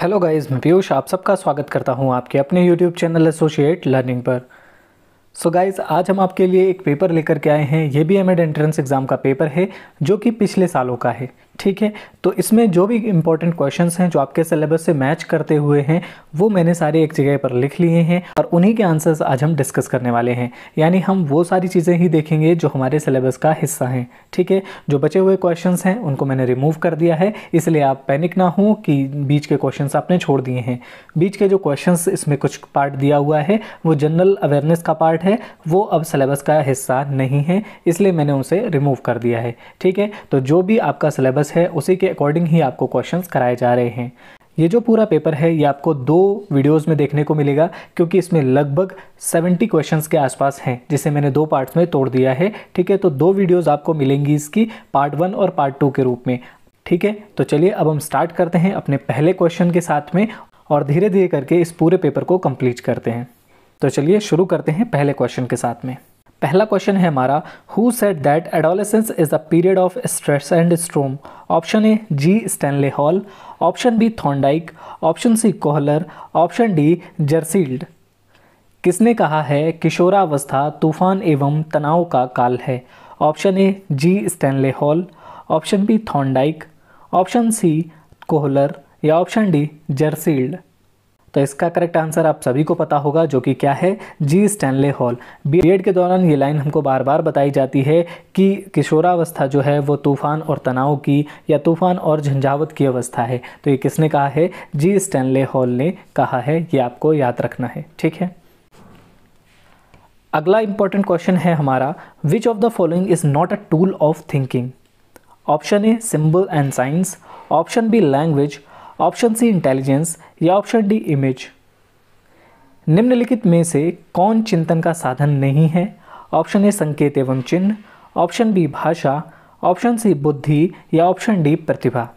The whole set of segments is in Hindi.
हेलो गाइस मैं पीयूष आप सबका स्वागत करता हूं आपके अपने यूट्यूब चैनल एसोसिएट लर्निंग पर सो so गाइस आज हम आपके लिए एक पेपर लेकर के आए हैं ये भी एम एड एंट्रेंस एग्ज़ाम का पेपर है जो कि पिछले सालों का है ठीक है तो इसमें जो भी इंपॉर्टेंट क्वेश्चंस हैं जो आपके सिलेबस से मैच करते हुए हैं वो मैंने सारे एक जगह पर लिख लिए हैं और उन्हीं के आंसर्स आज हम डिस्कस करने वाले हैं यानी हम वो सारी चीज़ें ही देखेंगे जो हमारे सिलेबस का हिस्सा हैं ठीक है जो बचे हुए क्वेश्चन हैं उनको मैंने रिमूव कर दिया है इसलिए आप पैनिक ना हो कि बीच के क्वेश्चन आपने छोड़ दिए हैं बीच के जो क्वेश्चन इसमें कुछ पार्ट दिया हुआ है वो जनरल अवेयरनेस का पार्ट है वो अब सिलेबस का हिस्सा नहीं है इसलिए मैंने उसे रिमूव कर दिया है ठीक है तो जो भी आपका सिलेबस सिलेबस है उसी के अकॉर्डिंग ही आपको क्वेश्चंस कराए जा रहे हैं ये जो पूरा पेपर है ये आपको दो वीडियोस में देखने को मिलेगा क्योंकि इसमें लगभग 70 क्वेश्चंस के आसपास हैं जिसे मैंने दो पार्ट्स में तोड़ दिया है ठीक है तो दो वीडियोस आपको मिलेंगी इसकी पार्ट वन और पार्ट टू के रूप में ठीक है तो चलिए अब हम स्टार्ट करते हैं अपने पहले क्वेश्चन के साथ में और धीरे धीरे करके इस पूरे पेपर को कंप्लीट करते हैं तो चलिए शुरू करते हैं पहले क्वेश्चन के साथ में पहला क्वेश्चन है हमारा who said that adolescence is a period of stress and storm option A G Stanley Hall option B Thorndike option C Kohler option D Jersild किसने कहा है किशोरावस्था तूफान एवं तनाव का काल है option A G Stanley Hall option B Thorndike option C Kohler या ऑप्शन डी जर्सील्ड तो इसका करेक्ट आंसर आप सभी को पता होगा जो कि क्या है G Stanley Hall B Ed के दौरान ये लाइन हमको बार बार बताई जाती है कि किशोरावस्था जो है वो तूफान और तनाव की या तूफान और झंझावत की अवस्था है तो ये किसने कहा है जी स्टैनले हॉल ने कहा है ये आपको याद रखना है ठीक है अगला इंपॉर्टेंट क्वेश्चन है हमारा which of the following is not a tool of thinking option A symbol and science option B language option C intelligence या ऑप्शन डी इमेज निम्नलिखित में से कौन चिंतन का साधन नहीं है ऑप्शन ए संकेत एवं चिन्ह ऑप्शन बी भाषा ऑप्शन सी बुद्धि या ऑप्शन डी प्रतिभा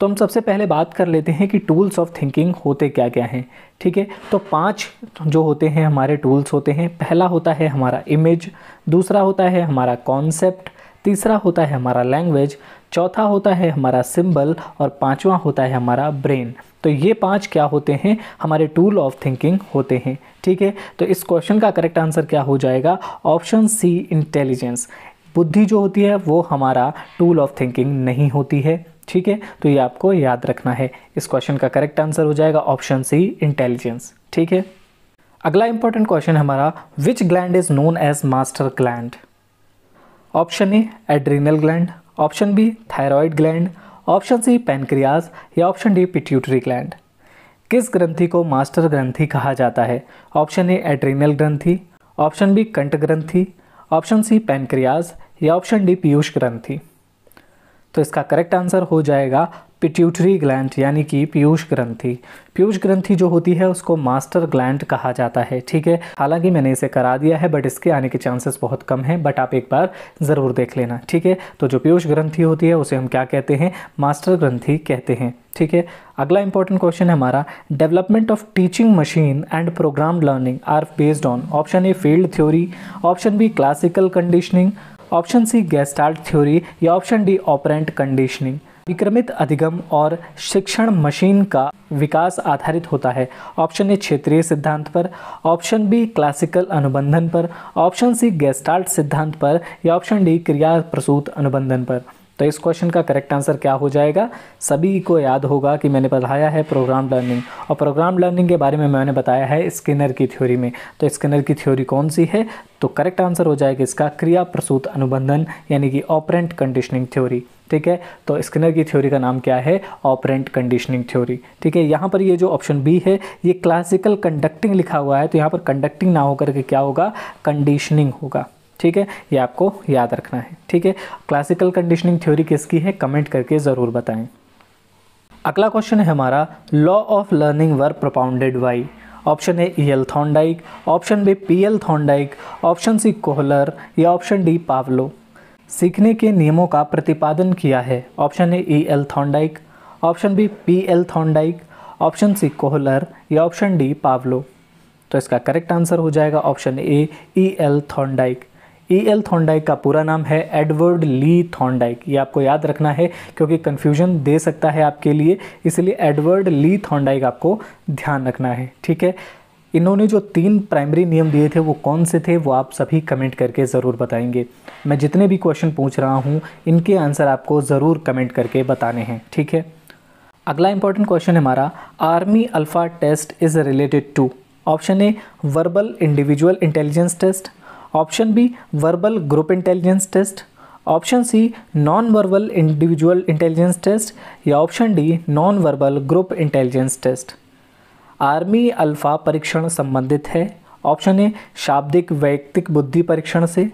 तो हम सबसे पहले बात कर लेते हैं कि टूल्स ऑफ थिंकिंग होते क्या क्या हैं ठीक है तो पांच जो होते हैं हमारे टूल्स होते हैं पहला होता है हमारा इमेज दूसरा होता है हमारा कॉन्सेप्ट तीसरा होता है हमारा लैंग्वेज चौथा होता है हमारा सिंबल और पांचवा होता है हमारा ब्रेन तो ये पांच क्या होते हैं हमारे टूल ऑफ थिंकिंग होते हैं ठीक है तो इस क्वेश्चन का करेक्ट आंसर क्या हो जाएगा ऑप्शन सी इंटेलिजेंस बुद्धि जो होती है वो हमारा टूल ऑफ थिंकिंग नहीं होती है ठीक है तो ये आपको याद रखना है इस क्वेश्चन का करेक्ट आंसर हो जाएगा ऑप्शन सी इंटेलिजेंस ठीक है अगला इंपॉर्टेंट क्वेश्चन हमारा which gland is known as master gland option A adrenal gland option B thyroid gland option C pancreas या ऑप्शन डी पिट्यूटरी ग्लैंड किस ग्रंथि को मास्टर ग्रंथि कहा जाता है ऑप्शन ए एड्रीनल ग्रंथि ऑप्शन बी कंट ग्रंथि ऑप्शन सी पेनक्रियाज या ऑप्शन डी पीयूष ग्रंथि तो इसका करेक्ट आंसर हो जाएगा पिट्यूटरी ग्लैंड यानी कि पीयूष ग्रंथि पीयूष ग्रंथि जो होती है उसको मास्टर ग्लैंड कहा जाता है ठीक है हालांकि मैंने इसे करा दिया है बट इसके आने के चांसेस बहुत कम हैं बट आप एक बार ज़रूर देख लेना ठीक है तो जो पीयूष ग्रंथि होती है उसे हम क्या कहते हैं मास्टर ग्रंथि कहते हैं ठीक है अगला इंपॉर्टेंट क्वेश्चन है हमारा development of teaching machine and program learning are based on option A field theory option B classical conditioning option C Gestalt theory या ऑप्शन डी ऑपरेंट कंडीशनिंग विक्रमित अधिगम और शिक्षण मशीन का विकास आधारित होता है ऑप्शन ए क्षेत्रीय सिद्धांत पर ऑप्शन बी क्लासिकल अनुबंधन पर ऑप्शन सी गेस्टाल्ट सिद्धांत पर या ऑप्शन डी क्रिया प्रसूत अनुबंधन पर तो इस क्वेश्चन का करेक्ट आंसर क्या हो जाएगा सभी को याद होगा कि मैंने पढ़ाया है प्रोग्राम लर्निंग और प्रोग्राम लर्निंग के बारे में मैंने बताया है स्किनर की थ्योरी में तो स्किनर की थ्योरी कौन सी है तो करेक्ट आंसर हो जाएगा इसका क्रिया प्रसूत अनुबंधन यानी कि ऑपरेंट कंडीशनिंग थ्योरी ठीक है तो स्किनर की थ्योरी का नाम क्या है ऑपरेंट कंडीशनिंग थ्योरी ठीक है यहाँ पर ये जो ऑप्शन बी है ये क्लासिकल कंडक्टिंग लिखा हुआ है तो यहाँ पर कंडक्टिंग ना होकर के क्या होगा कंडीशनिंग होगा ठीक है ये आपको याद रखना है ठीक है क्लासिकल कंडीशनिंग थ्योरी किसकी है कमेंट करके ज़रूर बताएं अगला क्वेश्चन है हमारा law of learning were propounded by option A E L Thorndike option B P L Thorndike option C Kohler या ऑप्शन डी पावलो सीखने के नियमों का प्रतिपादन किया है option A E L Thorndike option B P L Thorndike option C Kohler या ऑप्शन डी पावलो तो इसका करेक्ट आंसर हो जाएगा option A E L Thorndike E L Thorndike का पूरा नाम है एडवर्ड ली थॉन्डाइक ये आपको याद रखना है क्योंकि कन्फ्यूजन दे सकता है आपके लिए इसलिए एडवर्ड ली थॉन्डाइक आपको ध्यान रखना है ठीक है इन्होंने जो तीन प्राइमरी नियम दिए थे वो कौन से थे वो आप सभी कमेंट करके ज़रूर बताएंगे मैं जितने भी क्वेश्चन पूछ रहा हूँ इनके आंसर आपको ज़रूर कमेंट करके बताने हैं ठीक है अगला इंपॉर्टेंट क्वेश्चन है हमारा army alpha test is related to option A verbal individual intelligence test option B verbal group intelligence test option C non verbal individual intelligence test या option D non verbal group intelligence test army alpha परीक्षण संबंधित है ऑप्शन ए शाब्दिक वैयक्तिक बुद्धि परीक्षण से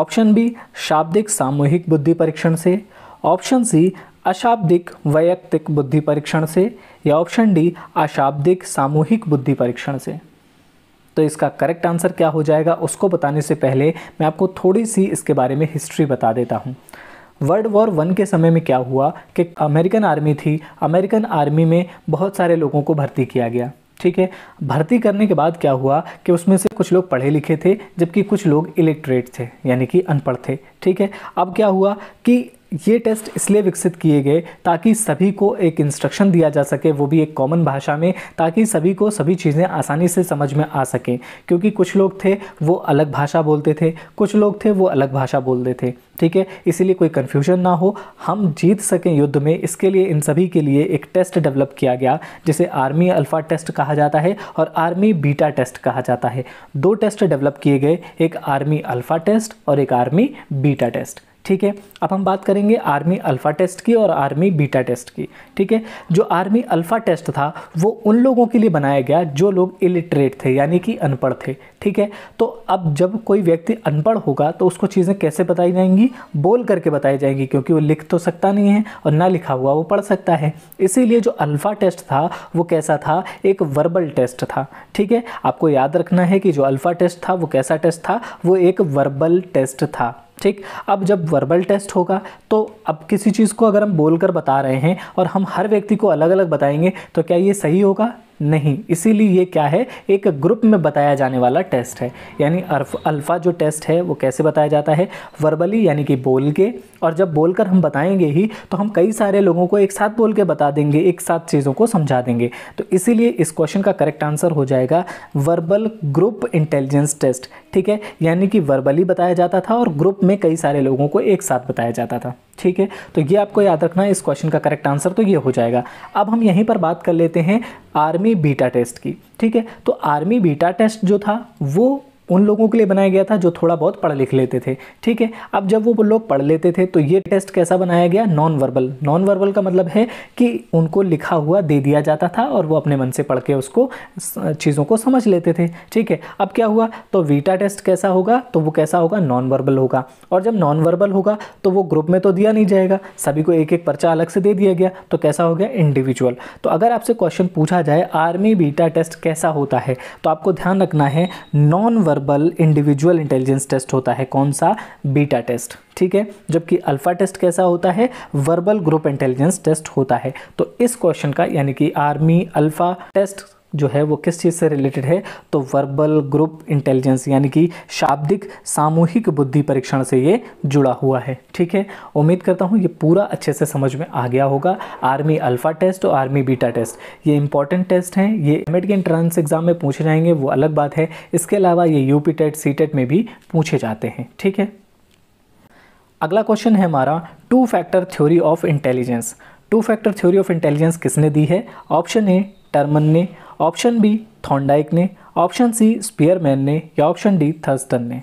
ऑप्शन बी शाब्दिक सामूहिक बुद्धि परीक्षण से ऑप्शन सी अशाब्दिक वैयक्तिक बुद्धि परीक्षण से या ऑप्शन डी अशाब्दिक सामूहिक बुद्धि परीक्षण से तो इसका करेक्ट आंसर क्या हो जाएगा उसको बताने से पहले मैं आपको थोड़ी सी इसके बारे में हिस्ट्री बता देता हूँ वर्ल्ड वॉर वन के समय में क्या हुआ कि अमेरिकन आर्मी थी अमेरिकन आर्मी में बहुत सारे लोगों को भर्ती किया गया ठीक है भर्ती करने के बाद क्या हुआ कि उसमें से कुछ लोग पढ़े लिखे थे जबकि कुछ लोग इलेक्ट्रेट थे यानी कि अनपढ़ थे ठीक है अब क्या हुआ कि ये टेस्ट इसलिए विकसित किए गए ताकि सभी को एक इंस्ट्रक्शन दिया जा सके वो भी एक कॉमन भाषा में ताकि सभी को सभी चीज़ें आसानी से समझ में आ सकें क्योंकि कुछ लोग थे वो अलग भाषा बोलते थे कुछ लोग थे वो अलग भाषा बोलते थे ठीक है इसीलिए कोई कन्फ्यूजन ना हो हम जीत सकें युद्ध में इसके लिए इन सभी के लिए एक टेस्ट डेवलप किया गया जिसे आर्मी अल्फ़ा टेस्ट कहा जाता है और आर्मी बीटा टेस्ट कहा जाता है दो टेस्ट डेवलप किए गए एक आर्मी अल्फ़ा टेस्ट और एक आर्मी बीटा टेस्ट ठीक है अब हम बात करेंगे आर्मी अल्फ़ा टेस्ट की और आर्मी बीटा टेस्ट की ठीक है जो आर्मी अल्फ़ा टेस्ट था वो उन लोगों के लिए बनाया गया जो लोग इलिटरेट थे यानी कि अनपढ़ थे ठीक है तो अब जब कोई व्यक्ति अनपढ़ होगा तो उसको चीज़ें कैसे बताई जाएंगी बोल करके बताई जाएंगी क्योंकि वो लिख तो सकता नहीं है और ना लिखा हुआ वो पढ़ सकता है इसीलिए जो अल्फ़ा टेस्ट था वो कैसा था एक वर्बल टेस्ट था ठीक है आपको याद रखना है कि जो अल्फ़ा टेस्ट था वो कैसा टेस्ट था वो एक वर्बल टेस्ट था ठीक अब जब वर्बल टेस्ट होगा तो अब किसी चीज़ को अगर हम बोल कर बता रहे हैं और हम हर व्यक्ति को अलग अलग बताएंगे तो क्या ये सही होगा नहीं इसीलिए ये क्या है एक ग्रुप में बताया जाने वाला टेस्ट है यानी अल्फ़ा जो टेस्ट है वो कैसे बताया जाता है वर्बली यानी कि बोल के और जब बोल कर हम बताएंगे ही तो हम कई सारे लोगों को एक साथ बोल के बता देंगे एक साथ चीज़ों को समझा देंगे तो इसीलिए इस क्वेश्चन का करेक्ट आंसर हो जाएगा वर्बल ग्रुप इंटेलिजेंस टेस्ट ठीक है यानी कि वर्बली बताया जाता था और ग्रुप में कई सारे लोगों को एक साथ बताया जाता था ठीक है तो ये आपको याद रखना है इस क्वेश्चन का करेक्ट आंसर तो ये हो जाएगा अब हम यहीं पर बात कर लेते हैं आर्मी बीटा टेस्ट की ठीक है तो आर्मी बीटा टेस्ट जो था वो उन लोगों के लिए बनाया गया था जो थोड़ा बहुत पढ़ लिख लेते थे ठीक है अब जब वो लोग पढ़ लेते थे तो ये टेस्ट कैसा बनाया गया नॉन वर्बल नॉन वर्बल का मतलब है कि उनको लिखा हुआ दे दिया जाता था और वो अपने मन से पढ़ के उसको चीज़ों को समझ लेते थे ठीक है अब क्या हुआ तो वीटा टेस्ट कैसा होगा तो वो कैसा होगा नॉन वर्बल होगा और जब नॉन वर्बल होगा तो वो ग्रुप में तो दिया नहीं जाएगा सभी को एक एक पर्चा अलग से दे दिया गया तो कैसा हो गया इंडिविजुअल तो अगर आपसे क्वेश्चन पूछा जाए आर्मी बीटा टेस्ट कैसा होता है तो आपको ध्यान रखना है non verbal individual intelligence test होता है कौन सा बीटा टेस्ट ठीक है जबकि अल्फ़ा टेस्ट कैसा होता है वर्बल ग्रुप इंटेलिजेंस टेस्ट होता है तो इस क्वेश्चन का यानी कि आर्मी अल्फ़ा टेस्ट जो है वो किस चीज़ से रिलेटेड है तो वर्बल ग्रुप इंटेलिजेंस यानी कि शाब्दिक सामूहिक बुद्धि परीक्षण से ये जुड़ा हुआ है ठीक है उम्मीद करता हूँ ये पूरा अच्छे से समझ में आ गया होगा आर्मी अल्फ़ा टेस्ट और आर्मी बीटा टेस्ट ये इंपॉर्टेंट टेस्ट हैं ये एमेड के एंट्रेंस एग्ज़ाम में पूछे जाएंगे वो अलग बात है इसके अलावा ये U P TET C TET में भी पूछे जाते हैं ठीक है अगला क्वेश्चन है हमारा two factor theory of intelligence two factor theory of intelligence किसने दी है ऑप्शन ए टर्मन ने ऑप्शन बी थॉन्डाइक ने ऑप्शन सी स्पीयरमैन ने या ऑप्शन डी थर्स्टन ने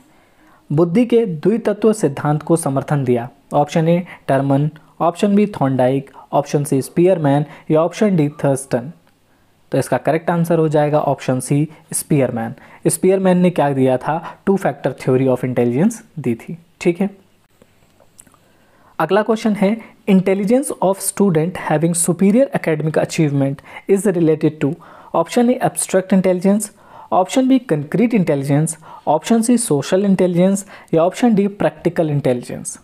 बुद्धि के द्वितत्व सिद्धांत को समर्थन दिया option A Terman option B Thorndike option C Spearman या ऑप्शन डी थर्स्टन तो इसका करेक्ट आंसर हो जाएगा ऑप्शन सी स्पीयरमैन स्पीयरमैन ने क्या दिया था two factor theory of intelligence दी थी ठीक है अगला क्वेश्चन है intelligence of student having superior academic achievement is related to option A abstract intelligence option B concrete intelligence option C social intelligence या ऑप्शन डी प्रैक्टिकल इंटेलिजेंस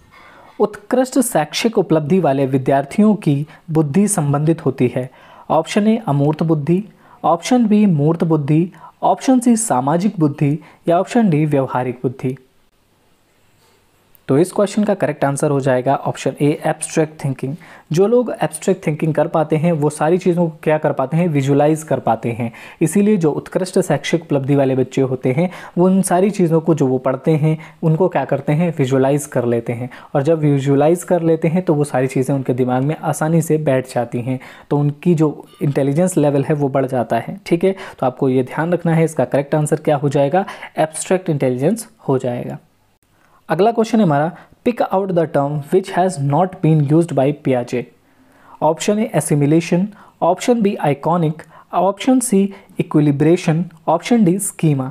उत्कृष्ट शैक्षिक उपलब्धि वाले विद्यार्थियों की बुद्धि संबंधित होती है ऑप्शन ए अमूर्त बुद्धि ऑप्शन बी मूर्त बुद्धि ऑप्शन सी सामाजिक बुद्धि या ऑप्शन डी व्यवहारिक बुद्धि तो इस क्वेश्चन का करेक्ट आंसर हो जाएगा ऑप्शन ए एब्स्ट्रैक्ट थिंकिंग जो लोग एब्स्ट्रैक्ट थिंकिंग कर पाते हैं वो सारी चीज़ों को क्या कर पाते हैं विजुलाइज कर पाते हैं इसीलिए जो उत्कृष्ट शैक्षिक उपलब्धि वाले बच्चे होते हैं वो उन सारी चीज़ों को जो वो पढ़ते हैं उनको क्या करते हैं विजुलाइज कर लेते हैं और जब विजुलाइज कर लेते हैं तो वो सारी चीज़ें उनके दिमाग में आसानी से बैठ जाती हैं तो उनकी जो इंटेलिजेंस लेवल है वो बढ़ जाता है ठीक है तो आपको ये ध्यान रखना है इसका करेक्ट आंसर क्या हो जाएगा एब्स्ट्रैक्ट इंटेलिजेंस हो जाएगा अगला क्वेश्चन है हमारा pick out the term which has not been use by पियाजे option A assimilation option B iconic option C equilibration option D schema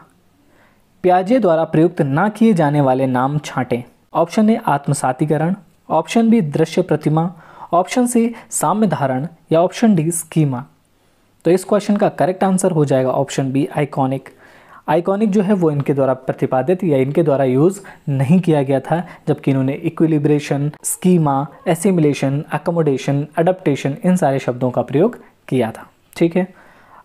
प्याजे द्वारा प्रयुक्त ना किए जाने वाले नाम छांटें ऑप्शन ए आत्मसातीकरण ऑप्शन बी दृश्य प्रतिमा ऑप्शन सी साम्य धारण या ऑप्शन डी स्कीमा तो इस क्वेश्चन का करेक्ट आंसर हो जाएगा ऑप्शन बी आइकॉनिक आइकॉनिक जो है वो इनके द्वारा प्रतिपादित या इनके द्वारा यूज़ नहीं किया गया था जबकि इन्होंने equilibration schema assimilation accommodation adaptation इन सारे शब्दों का प्रयोग किया था ठीक है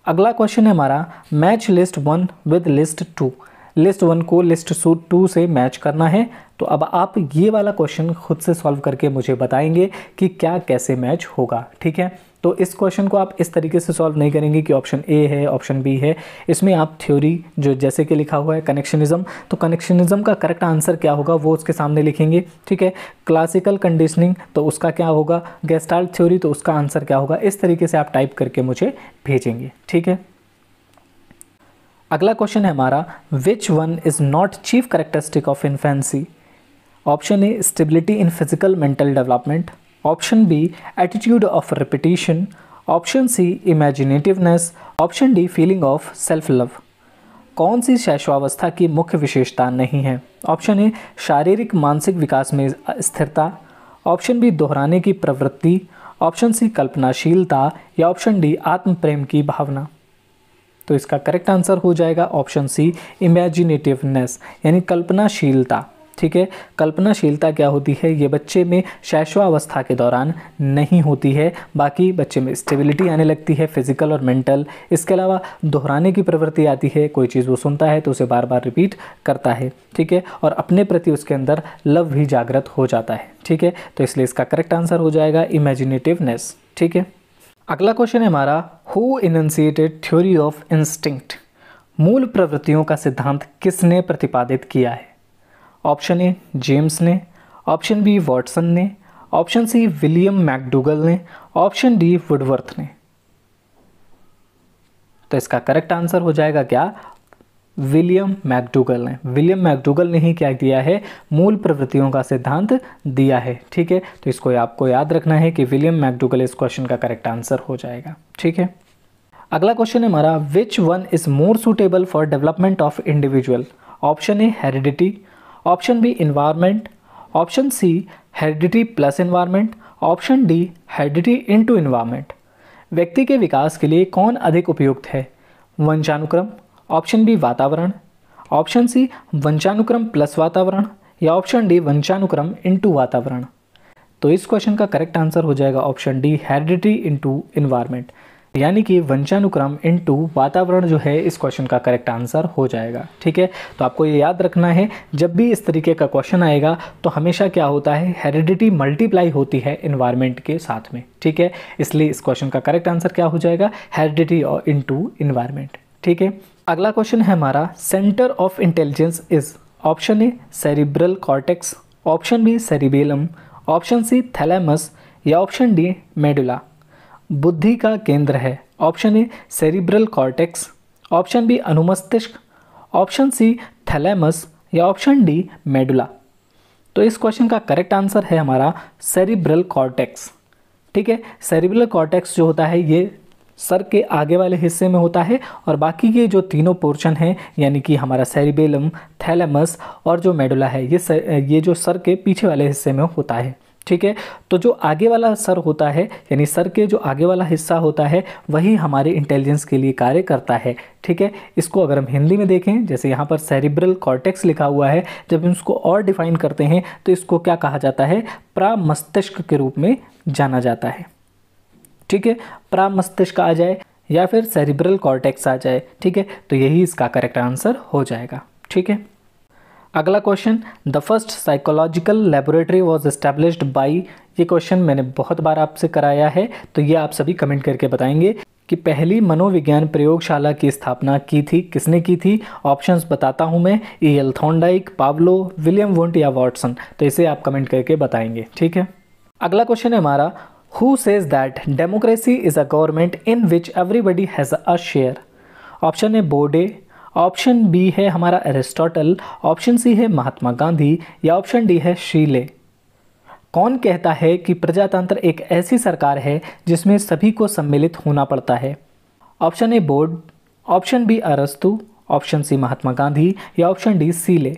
अगला क्वेश्चन है हमारा match list one with list two list one को लिस्ट टू से मैच करना है तो अब आप ये वाला क्वेश्चन खुद से सॉल्व करके मुझे बताएंगे कि क्या कैसे मैच होगा ठीक है तो इस क्वेश्चन को आप इस तरीके से सॉल्व नहीं करेंगे कि ऑप्शन ए है ऑप्शन बी है इसमें आप थ्योरी जो जैसे कि लिखा हुआ है कनेक्शनिज्म तो कनेक्शनिज्म का करेक्ट आंसर क्या होगा वो उसके सामने लिखेंगे ठीक है क्लासिकल कंडीशनिंग तो उसका क्या होगा गेस्टाल थ्योरी तो उसका आंसर क्या होगा इस तरीके से आप टाइप करके मुझे भेजेंगे ठीक है अगला क्वेश्चन है हमारा which one is not chief characteristic of infancy option A stability in physical mental development option B attitude of repetition option C imaginativeness option D feeling of self love कौन सी शैशवावस्था की मुख्य विशेषता नहीं है ऑप्शन ए शारीरिक मानसिक विकास में स्थिरता ऑप्शन बी दोहराने की प्रवृत्ति ऑप्शन सी कल्पनाशीलता या ऑप्शन डी आत्म प्रेम की भावना तो इसका करेक्ट आंसर हो जाएगा ऑप्शन सी इमेजिनेटिवनेस यानी कल्पनाशीलता ठीक है कल्पनाशीलता क्या होती है ये बच्चे में शैशवावस्था के दौरान नहीं होती है बाकी बच्चे में स्टेबिलिटी आने लगती है फिजिकल और मेंटल इसके अलावा दोहराने की प्रवृत्ति आती है कोई चीज़ वो सुनता है तो उसे बार बार रिपीट करता है ठीक है और अपने प्रति उसके अंदर लव भी जागृत हो जाता है ठीक है तो इसलिए इसका करेक्ट आंसर हो जाएगा इमेजिनेटिवनेस ठीक है अगला क्वेश्चन है हमारा who initiated theory of instinct मूल प्रवृत्तियों का सिद्धांत किसने प्रतिपादित किया है ऑप्शन ए जेम्स ने ऑप्शन बी वॉटसन ने ऑप्शन सी विलियम मैकडूगल ने ऑप्शन डी वुडवर्थ ने तो इसका करेक्ट आंसर हो जाएगा क्या विलियम मैकडूगल ने विलियम मैकडूगल ने ही क्या दिया है मूल प्रवृत्तियों का सिद्धांत दिया है ठीक है तो इसको आपको याद रखना है कि विलियम मैकडूगल इस क्वेश्चन का करेक्ट आंसर हो जाएगा ठीक है अगला क्वेश्चन है हमारा which one is more suitable for development of individual option A heredity option B environment option C heredity plus environment option D heredity into environment व्यक्ति के विकास के लिए कौन अधिक उपयुक्त है वंशानुक्रम ऑप्शन बी वातावरण ऑप्शन सी वंशानुक्रम प्लस वातावरण या ऑप्शन डी वंशानुक्रम इंटू वातावरण तो इस क्वेश्चन का करेक्ट आंसर हो जाएगा option D heredity into environment यानी कि वंशानुक्रम इन टू वातावरण जो है इस क्वेश्चन का करेक्ट आंसर हो जाएगा ठीक है तो आपको ये याद रखना है जब भी इस तरीके का क्वेश्चन आएगा तो हमेशा क्या होता है हेरिडिटी मल्टीप्लाई होती है इन्वायरमेंट के साथ में ठीक है इसलिए इस क्वेश्चन का करेक्ट आंसर क्या हो जाएगा हेरिडिटी और इन टू इन्वायरमेंट ठीक है अगला क्वेश्चन है हमारा centre of intelligence is option A cerebral cortex option B cerebellum option C thalamus या ऑप्शन डी मेडुला बुद्धि का केंद्र है option A cerebral cortex option B अनुमस्तिष्क ऑप्शन सी थैलेमस या ऑप्शन डी मेडुला तो इस क्वेश्चन का करेक्ट आंसर है हमारा सेरिब्रल कॉर्टेक्स ठीक है सेरिब्रल कॉर्टेक्स जो होता है ये सर के आगे वाले हिस्से में होता है और बाकी के जो तीनों पोर्शन हैं यानी कि हमारा सेरिबेलम थैलेमस और जो मेडुला है ये सर, ये जो सर के पीछे वाले हिस्से में होता है ठीक है तो जो आगे वाला सर होता है यानी सर के जो आगे वाला हिस्सा होता है वही हमारे इंटेलिजेंस के लिए कार्य करता है ठीक है इसको अगर हम हिंदी में देखें जैसे यहाँ पर सेरिब्रल कॉर्टेक्स लिखा हुआ है जब हम इसको और डिफाइन करते हैं तो इसको क्या कहा जाता है प्रामस्तिष्क के रूप में जाना जाता है ठीक है प्रामस्तिष्क आ जाए या फिर सेरिब्रल कॉर्टेक्स आ जाए ठीक है तो यही इसका करेक्ट आंसर हो जाएगा ठीक है अगला question the first psychological laboratory was established by ये क्वेश्चन मैंने बहुत बार आपसे कराया है तो ये आप सभी कमेंट करके बताएंगे कि पहली मनोविज्ञान प्रयोगशाला की स्थापना की थी किसने की थी ऑप्शंस बताता हूँ मैं E L Thorndike Pavlov William Wundt या वॉटसन तो इसे आप कमेंट करके बताएंगे ठीक है अगला क्वेश्चन है हमारा who says that democracy is a government in which everybody has a share option है बोर्डे ऑप्शन बी है हमारा अरिस्टोटल ऑप्शन सी है महात्मा गांधी या ऑप्शन डी है शीले कौन कहता है कि प्रजातंत्र एक ऐसी सरकार है जिसमें सभी को सम्मिलित होना पड़ता है option A Bode option B अरस्तु ऑप्शन सी महात्मा गांधी या ऑप्शन डी सीले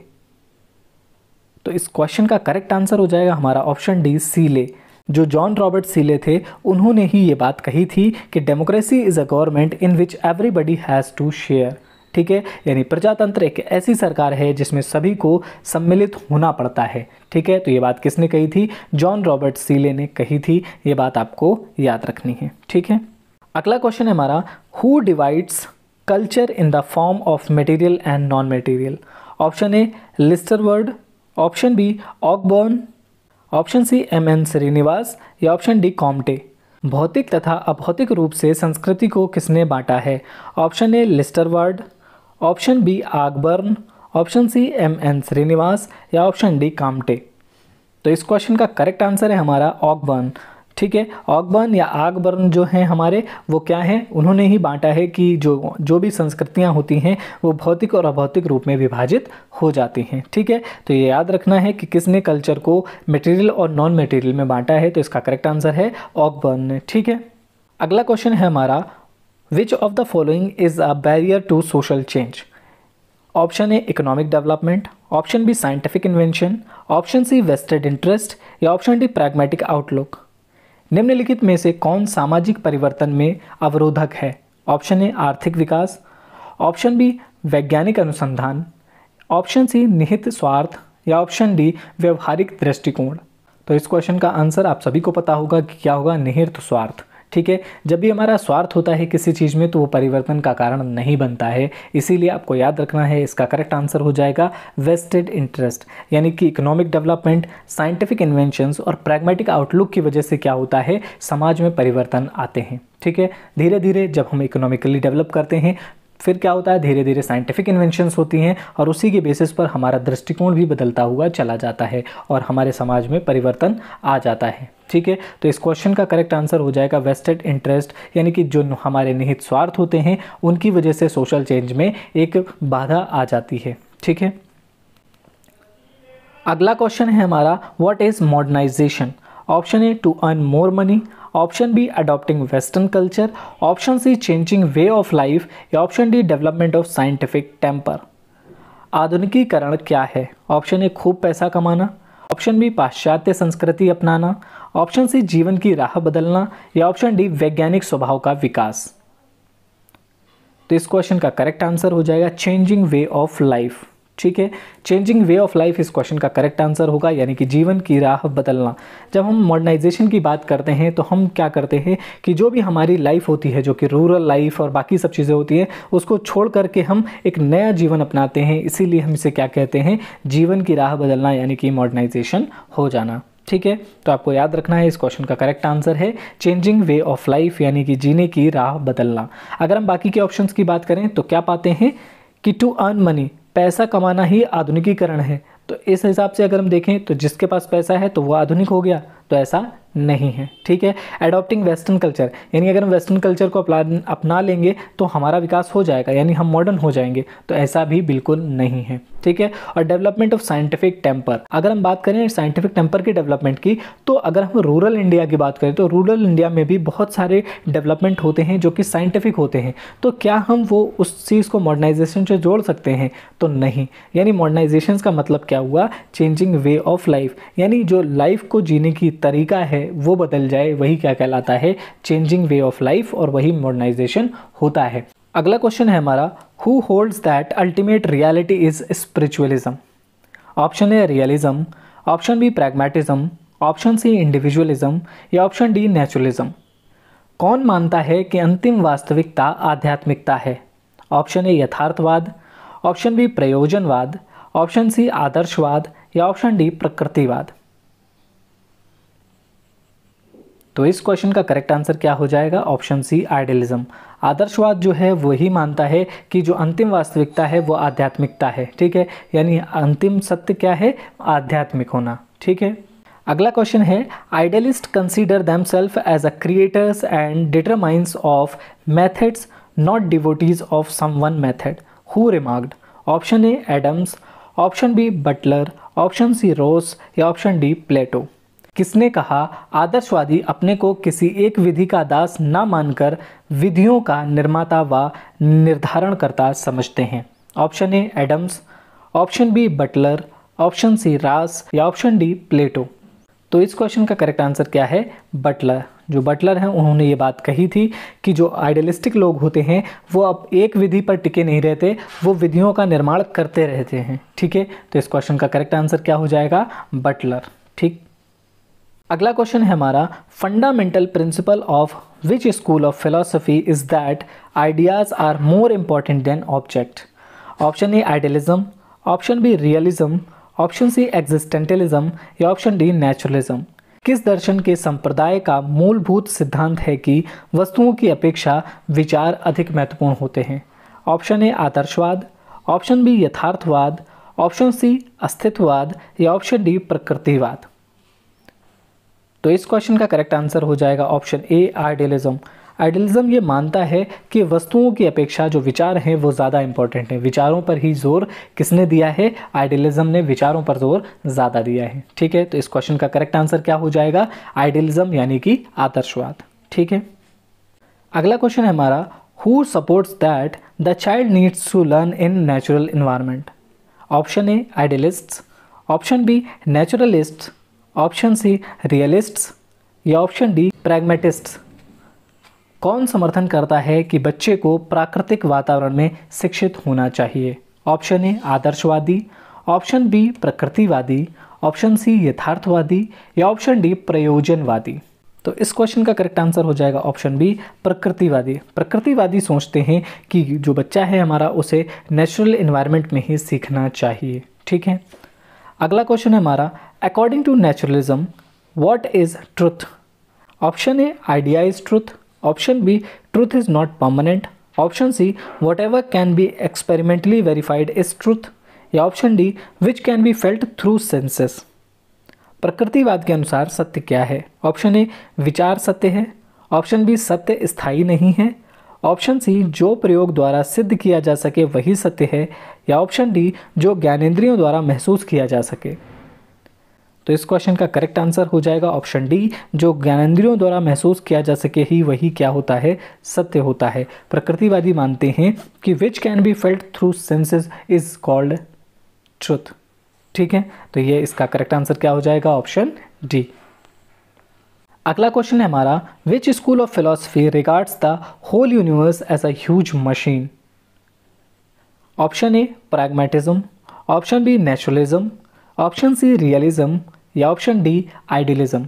तो इस क्वेश्चन का करेक्ट आंसर हो जाएगा हमारा ऑप्शन डी सीले जो जॉन रॉबर्ट सीले थे उन्होंने ही ये बात कही थी कि democracy is a government in which everybody has to share ठीक है यानी प्रजातंत्र एक ऐसी सरकार है जिसमें सभी को सम्मिलित होना पड़ता है ठीक है तो ये बात किसने कही थी जॉन रॉबर्ट सीले ने कही थी ये बात आपको याद रखनी है ठीक है अगला क्वेश्चन है हमारा who divides culture in the form of material and non material option A Lester Ward option B Ogburn option C M N Srinivas या ऑप्शन डी कॉम्टे भौतिक तथा अभौतिक रूप से संस्कृति को किसने बांटा है option A Lester Ward option B Ogburn option C M N Srinivas या ऑप्शन डी कामटे तो इस क्वेश्चन का करेक्ट आंसर है हमारा ऑकबर्न ठीक है ऑकबर्न या आगबर्न जो हैं हमारे वो क्या हैं उन्होंने ही बांटा है कि जो जो भी संस्कृतियां होती हैं वो भौतिक और अभौतिक रूप में विभाजित हो जाती हैं ठीक है तो ये याद रखना है कि किसने कल्चर को मटेरियल और नॉन मटेरियल में बांटा है तो इसका करेक्ट आंसर है ऑकबर्न ने ठीक है अगला क्वेश्चन है हमारा which of the following is a barrier to social change option A economic development option B scientific invention option C vested interest या ऑप्शन डी प्रैग्मेटिक आउटलुक निम्नलिखित में से कौन सामाजिक परिवर्तन में अवरोधक है ऑप्शन ए आर्थिक विकास ऑप्शन बी वैज्ञानिक अनुसंधान ऑप्शन सी निहित स्वार्थ या ऑप्शन डी व्यवहारिक दृष्टिकोण तो इस क्वेश्चन का आंसर आप सभी को पता होगा कि क्या होगा निहित स्वार्थ ठीक है जब भी हमारा स्वार्थ होता है किसी चीज़ में तो वो परिवर्तन का कारण नहीं बनता है इसीलिए आपको याद रखना है इसका करेक्ट आंसर हो जाएगा वेस्टेड इंटरेस्ट यानी कि इकोनॉमिक डेवलपमेंट साइंटिफिक इन्वेंशंस और प्रैग्मेटिक आउटलुक की वजह से क्या होता है समाज में परिवर्तन आते हैं ठीक है धीरे धीरे जब हम इकोनॉमिकली डेवलप करते हैं फिर क्या होता है धीरे धीरे साइंटिफिक इन्वेंशंस होती हैं और उसी के बेसिस पर हमारा दृष्टिकोण भी बदलता हुआ चला जाता है और हमारे समाज में परिवर्तन आ जाता है ठीक है तो इस क्वेश्चन का करेक्ट आंसर हो जाएगा वेस्टेड इंटरेस्ट यानी कि जो हमारे निहित स्वार्थ होते हैं उनकी वजह से सोशल चेंज में एक बाधा आ जाती है ठीक है अगला क्वेश्चन है हमारा what is modernisation option A to earn more money option B adopting western culture option C changing way of life या option D development of scientific temper आधुनिकीकरण क्या है ऑप्शन ए खूब पैसा कमाना ऑप्शन बी पाश्चात्य संस्कृति अपनाना ऑप्शन सी जीवन की राह बदलना या ऑप्शन डी वैज्ञानिक स्वभाव का विकास तो इस क्वेश्चन का करेक्ट आंसर हो जाएगा चेंजिंग वे ऑफ लाइफ ठीक है चेंजिंग वे ऑफ लाइफ इस क्वेश्चन का करेक्ट आंसर होगा यानी कि जीवन की राह बदलना जब हम मॉडर्नाइजेशन की बात करते हैं तो हम क्या करते हैं कि जो भी हमारी लाइफ होती है जो कि रूरल लाइफ और बाकी सब चीज़ें होती हैं उसको छोड़ करके हम एक नया जीवन अपनाते हैं इसीलिए हम इसे क्या कहते हैं जीवन की राह बदलना यानी कि मॉडर्नाइजेशन हो जाना ठीक है तो आपको याद रखना है इस क्वेश्चन का करेक्ट आंसर है चेंजिंग वे ऑफ लाइफ यानी कि जीने की राह बदलना अगर हम बाकी के ऑप्शंस की बात करें तो क्या पाते हैं कि टू अर्न मनी पैसा कमाना ही आधुनिकीकरण है तो इस हिसाब से अगर हम देखें तो जिसके पास पैसा है तो वो आधुनिक हो गया तो ऐसा नहीं है ठीक है एडॉप्टिंग वेस्टर्न कल्चर यानी अगर हम वेस्टर्न कल्चर को अपना अपना लेंगे तो हमारा विकास हो जाएगा यानी हम मॉडर्न हो जाएंगे तो ऐसा भी बिल्कुल नहीं है ठीक है और डेवलपमेंट ऑफ साइंटिफिक टेम्पर अगर हम बात करें साइंटिफिक टेम्पर की डेवलपमेंट की तो अगर हम रूरल इंडिया की बात करें तो रूरल इंडिया में भी बहुत सारे डेवलपमेंट होते हैं जो कि साइंटिफिक होते हैं तो क्या हम वो उस चीज़ को मॉडर्नाइजेशन से जोड़ सकते हैं तो नहीं यानी मॉडर्नाइजेशन का मतलब क्या हुआ चेंजिंग वे ऑफ लाइफ यानी जो लाइफ को जीने की तरीका है वो बदल जाए वही क्या कहलाता है चेंजिंग वे ऑफ लाइफ और वही मॉडर्नाइजेशन होता है अगला क्वेश्चन है हमारा who holds that ultimate reality is spiritualism option A realism option B pragmatism option C individualism या ऑप्शन डी नेचुरलिज्म कौन मानता है कि अंतिम वास्तविकता आध्यात्मिकता है ऑप्शन ए यथार्थवाद ऑप्शन बी प्रयोजनवाद ऑप्शन सी आदर्शवाद या ऑप्शन डी प्रकृतिवाद तो इस क्वेश्चन का करेक्ट आंसर क्या हो जाएगा ऑप्शन सी आइडियलिज्म आदर्शवाद जो है वही मानता है कि जो अंतिम वास्तविकता है वो आध्यात्मिकता है ठीक है यानी अंतिम सत्य क्या है आध्यात्मिक होना ठीक है अगला क्वेश्चन है idealist consider them self as a creators and determines of methods not devotees of some one method who remarked option A Adams option B Butler option C Ross या ऑप्शन डी प्लेटो किसने कहा आदर्शवादी अपने को किसी एक विधि का दास न मानकर विधियों का निर्माता व निर्धारणकर्ता समझते हैं option A Adams option B Butler option C Ross या ऑप्शन डी प्लेटो तो इस क्वेश्चन का करेक्ट आंसर क्या है बटलर जो बटलर हैं उन्होंने ये बात कही थी कि जो आइडियलिस्टिक लोग होते हैं वो अब एक विधि पर टिके नहीं रहते वो विधियों का निर्माण करते रहते हैं ठीक है तो इस क्वेश्चन का करेक्ट आंसर क्या हो जाएगा बटलर ठीक अगला क्वेश्चन है हमारा fundamental principle of which school of philosophy is that ideas are more important than object option A idealism option B realism option C existentialism या ऑप्शन डी नेचुरलिज्म किस दर्शन के संप्रदाय का मूलभूत सिद्धांत है कि वस्तुओं की अपेक्षा विचार अधिक महत्वपूर्ण होते हैं ऑप्शन ए आदर्शवाद ऑप्शन बी यथार्थवाद ऑप्शन सी अस्तित्ववाद या ऑप्शन डी प्रकृतिवाद तो इस क्वेश्चन का करेक्ट आंसर हो जाएगा ऑप्शन ए आइडियलिज्म आइडियलिज्म ये मानता है कि वस्तुओं की अपेक्षा जो विचार हैं वो ज़्यादा इंपॉर्टेंट हैं विचारों पर ही जोर किसने दिया है आइडियलिज्म ने विचारों पर जोर ज़्यादा दिया है ठीक है तो इस क्वेश्चन का करेक्ट आंसर क्या हो जाएगा आइडियलिज्म यानी कि आदर्शवाद ठीक है अगला क्वेश्चन है हमारा who supports that the child needs to learn in natural environment option A idealists option B naturalists option C realists या ऑप्शन डी प्रैग्मेटिस्ट्स कौन समर्थन करता है कि बच्चे को प्राकृतिक वातावरण में शिक्षित होना चाहिए ऑप्शन ए आदर्शवादी ऑप्शन बी प्रकृतिवादी ऑप्शन सी यथार्थवादी या ऑप्शन डी प्रयोजनवादी तो इस क्वेश्चन का करेक्ट आंसर हो जाएगा ऑप्शन बी प्रकृतिवादी प्रकृतिवादी सोचते हैं कि जो बच्चा है हमारा उसे नेचुरल इन्वायरमेंट में ही सीखना चाहिए ठीक है अगला क्वेश्चन है हमारा according to naturalism what is truth option A idea is truth option B truth is not permanent option C whatever can be experimentally verified is truth या option D which can be felt through senses प्रकृतिवाद के अनुसार सत्य क्या है ऑप्शन ए विचार सत्य है ऑप्शन बी सत्य स्थायी नहीं है ऑप्शन सी जो प्रयोग द्वारा सिद्ध किया जा सके वही सत्य है या ऑप्शन डी जो ज्ञानेन्द्रियों द्वारा महसूस किया जा सके तो इस क्वेश्चन का करेक्ट आंसर हो जाएगा ऑप्शन डी जो ज्ञानेंद्रियों द्वारा महसूस किया जा सके ही वही क्या होता है सत्य होता है प्रकृतिवादी मानते हैं कि which can be felt through senses is called truth ठीक है तो ये इसका करेक्ट आंसर क्या हो जाएगा ऑप्शन डी अगला क्वेश्चन है हमारा which school of philosophy regards the whole universe as as huge machine option A pragmatism option B naturalism option C realism या ऑप्शन डी आइडियलिज्म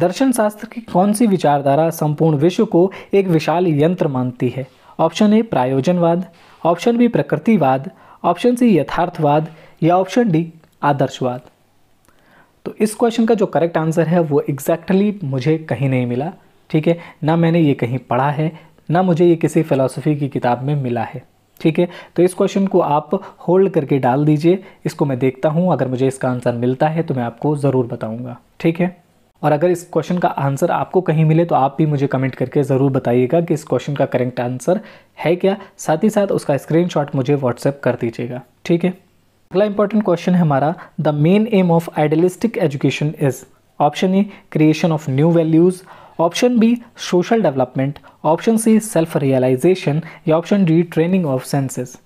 दर्शन शास्त्र की कौन सी विचारधारा संपूर्ण विश्व को एक विशाल यंत्र मानती है ऑप्शन ए प्रायोजनवाद ऑप्शन बी प्रकृतिवाद ऑप्शन सी यथार्थवाद या ऑप्शन डी आदर्शवाद तो इस क्वेश्चन का जो करेक्ट आंसर है वो एग्जैक्टली exactly मुझे कहीं नहीं मिला ठीक है ना मैंने ये कहीं पढ़ा है ना मुझे ये किसी फिलोसफी की किताब में मिला है ठीक है तो इस क्वेश्चन को आप होल्ड करके डाल दीजिए इसको मैं देखता हूँ अगर मुझे इसका आंसर मिलता है तो मैं आपको ज़रूर बताऊँगा ठीक है और अगर इस क्वेश्चन का आंसर आपको कहीं मिले तो आप भी मुझे कमेंट करके ज़रूर बताइएगा कि इस क्वेश्चन का करेक्ट आंसर है क्या साथ ही साथ उसका स्क्रीनशॉट मुझे व्हाट्सएप कर दीजिएगा ठीक है अगला इंपॉर्टेंट क्वेश्चन है हमारा the main aim of idealistic education is option A creation of new values option B social development option C self realization या option D training of senses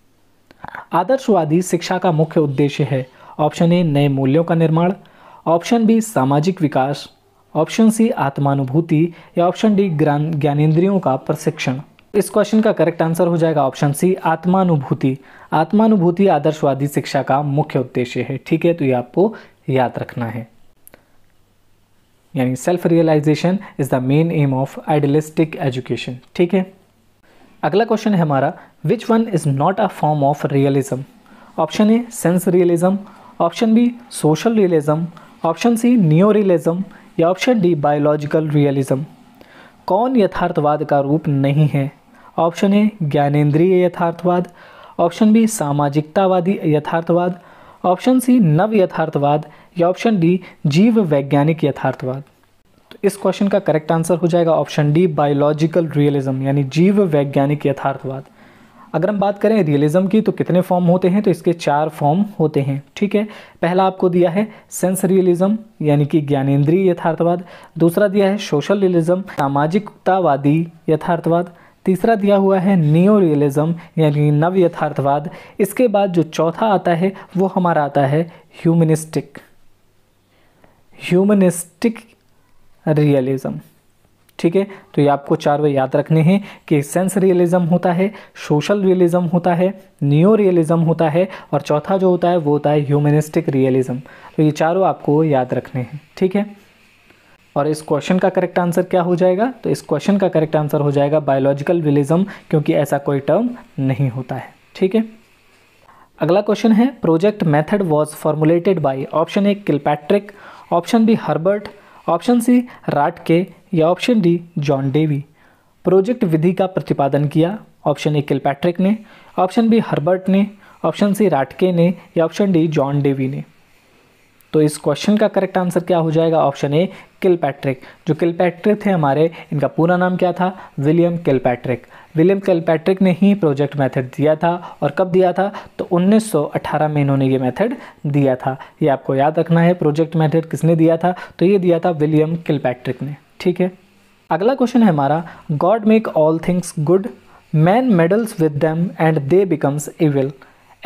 आदर्शवादी शिक्षा का मुख्य उद्देश्य है ऑप्शन ए नए मूल्यों का निर्माण ऑप्शन बी सामाजिक विकास ऑप्शन सी आत्मानुभूति या ऑप्शन डी ज्ञान ज्ञानेन्द्रियों का प्रशिक्षण इस क्वेश्चन का करेक्ट आंसर हो जाएगा ऑप्शन सी आत्मानुभूति आत्मानुभूति आदर्शवादी शिक्षा का मुख्य उद्देश्य है ठीक है तो ये आपको याद रखना है यानी self realization is the main aim of idealistic education ठीक है अगला क्वेश्चन है हमारा which one is not a form of realism option A sense realism option B social realism option C new realism या ऑप्शन डी बायोलॉजिकल रियलिज्म कौन यथार्थवाद का रूप नहीं है ऑप्शन ए ज्ञानेंद्रीय यथार्थवाद ऑप्शन बी सामाजिकतावादी यथार्थवाद ऑप्शन सी नव यथार्थवाद या ऑप्शन डी जीव वैज्ञानिक यथार्थवाद तो इस क्वेश्चन का करेक्ट आंसर हो जाएगा ऑप्शन डी बायोलॉजिकल रियलिज्म यानी जीव वैज्ञानिक यथार्थवाद अगर हम बात करें रियलिज्म की तो कितने फॉर्म होते हैं तो इसके चार फॉर्म होते हैं ठीक है पहला आपको दिया है सेंस रियलिज्म यानी कि ज्ञानेन्द्रीय यथार्थवाद दूसरा दिया है सोशल रियलिज्म सामाजिकतावादी यथार्थवाद तीसरा दिया हुआ है नियो रियलिज्म यानी नव यथार्थवाद इसके बाद जो चौथा आता है वो हमारा आता है ह्यूमनिस्टिक ह्यूमनिस्टिक रियलिज्म ठीक है तो ये आपको चार वे याद रखने हैं कि सेंस रियलिज्म होता है सोशल रियलिज्म होता है नियो रियलिज्म होता है और चौथा जो होता है वो होता है ह्यूमनिस्टिक रियलिज्म तो ये चारों आपको याद रखने हैं ठीक है और इस क्वेश्चन का करेक्ट आंसर क्या हो जाएगा तो इस क्वेश्चन का करेक्ट आंसर हो जाएगा बायोलॉजिकल विलिज्म क्योंकि ऐसा कोई टर्म नहीं होता है ठीक है अगला क्वेश्चन है project method was formulated by option A Kilpatrick option B Herbert option C Ratke या option D John Dewey project विधि का प्रतिपादन किया ऑप्शन ए किलपैट्रिक ने ऑप्शन बी हर्बर्ट ने ऑप्शन सी राटके ने या ऑप्शन डी जॉन डेवी ने तो इस क्वेश्चन का करेक्ट आंसर क्या हो जाएगा ऑप्शन ए किल पैट्रिक जो किल पैट्रिक थे हमारे इनका पूरा नाम क्या था William Kilpatrick William Kilpatrick ने ही प्रोजेक्ट मेथड दिया था और कब दिया था तो 1918 में इन्होंने ये मेथड दिया था ये आपको याद रखना है प्रोजेक्ट मेथड किसने दिया था तो ये दिया था विलियम किल पैट्रिक ने ठीक है अगला क्वेश्चन है हमारा God make all things good man meddles with them and they becomes evil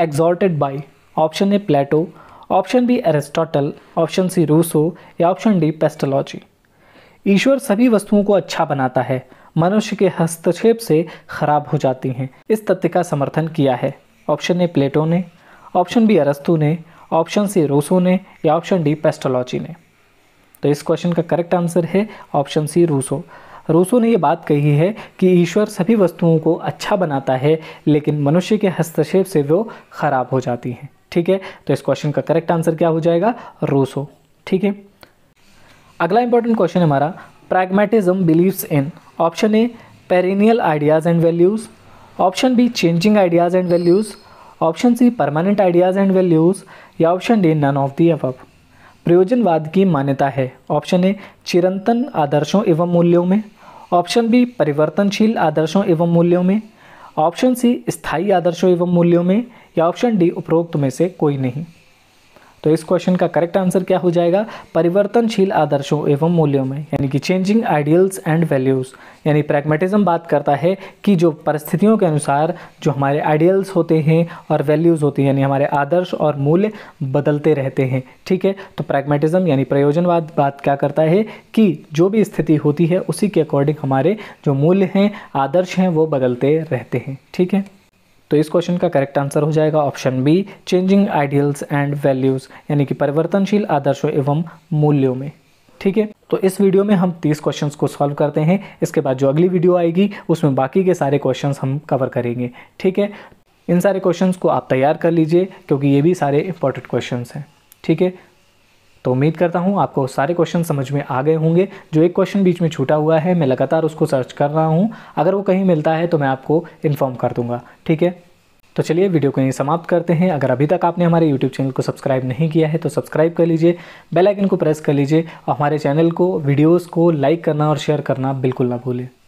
exhorted by option है Plato option B Aristotle option C Rousseau या ऑप्शन डी पेस्टोलॉजी ईश्वर सभी वस्तुओं को अच्छा बनाता है मनुष्य के हस्तक्षेप से खराब हो जाती हैं इस तथ्य का समर्थन किया है ऑप्शन ए प्लेटो ने ऑप्शन बी अरस्तु ने ऑप्शन सी रूसो ने या ऑप्शन डी पेस्टोलॉजी ने तो इस क्वेश्चन का करेक्ट आंसर है ऑप्शन सी रूसो रूसो ने ये बात कही है कि ईश्वर सभी वस्तुओं को अच्छा बनाता है लेकिन मनुष्य के हस्तक्षेप से वो खराब हो जाती हैं ठीक है तो इस क्वेश्चन का करेक्ट आंसर क्या हो जाएगा रूसो ठीक है अगला इंपॉर्टेंट क्वेश्चन है हमारा pragmatism believes in option A perennial ideas and values option B changing ideas and values option C permanent ideas and values या option D none of the F प्रयोजनवाद की मान्यता है ऑप्शन ए चिरंतन आदर्शों एवं मूल्यों में ऑप्शन बी परिवर्तनशील आदर्शों एवं मूल्यों में ऑप्शन सी स्थायी आदर्शों एवं मूल्यों में या ऑप्शन डी उपरोक्त में से कोई नहीं तो इस क्वेश्चन का करेक्ट आंसर क्या हो जाएगा परिवर्तनशील आदर्शों एवं मूल्यों में यानी कि चेंजिंग आइडियल्स एंड वैल्यूज़ यानी प्रैग्मेटिज्म बात करता है कि जो परिस्थितियों के अनुसार जो हमारे आइडियल्स होते हैं और वैल्यूज़ होती हैं यानी हमारे आदर्श और मूल्य बदलते रहते हैं ठीक है तो प्रैग्मेटिज्म यानी प्रयोजनवाद बात क्या करता है कि जो भी स्थिति होती है उसी के अकॉर्डिंग हमारे जो मूल्य हैं आदर्श हैं वो बदलते रहते हैं ठीक है तो इस क्वेश्चन का करेक्ट आंसर हो जाएगा option B changing ideals and values यानी कि परिवर्तनशील आदर्शों एवं मूल्यों में ठीक है तो इस वीडियो में हम तीस क्वेश्चंस को सॉल्व करते हैं इसके बाद जो अगली वीडियो आएगी उसमें बाकी के सारे क्वेश्चंस हम कवर करेंगे ठीक है इन सारे क्वेश्चंस को आप तैयार कर लीजिए क्योंकि ये भी सारे इंपॉर्टेंट क्वेश्चंस हैं ठीक है तो उम्मीद करता हूँ आपको सारे क्वेश्चन समझ में आ गए होंगे जो एक क्वेश्चन बीच में छूटा हुआ है मैं लगातार उसको सर्च कर रहा हूँ अगर वो कहीं मिलता है तो मैं आपको इन्फॉर्म कर दूँगा ठीक है तो चलिए वीडियो को यहीं समाप्त करते हैं अगर अभी तक आपने हमारे YouTube चैनल को सब्सक्राइब नहीं किया है तो सब्सक्राइब कर लीजिए बेल आइकन को प्रेस कर लीजिए और हमारे चैनल को वीडियोस को लाइक करना और शेयर करना बिल्कुल ना भूलें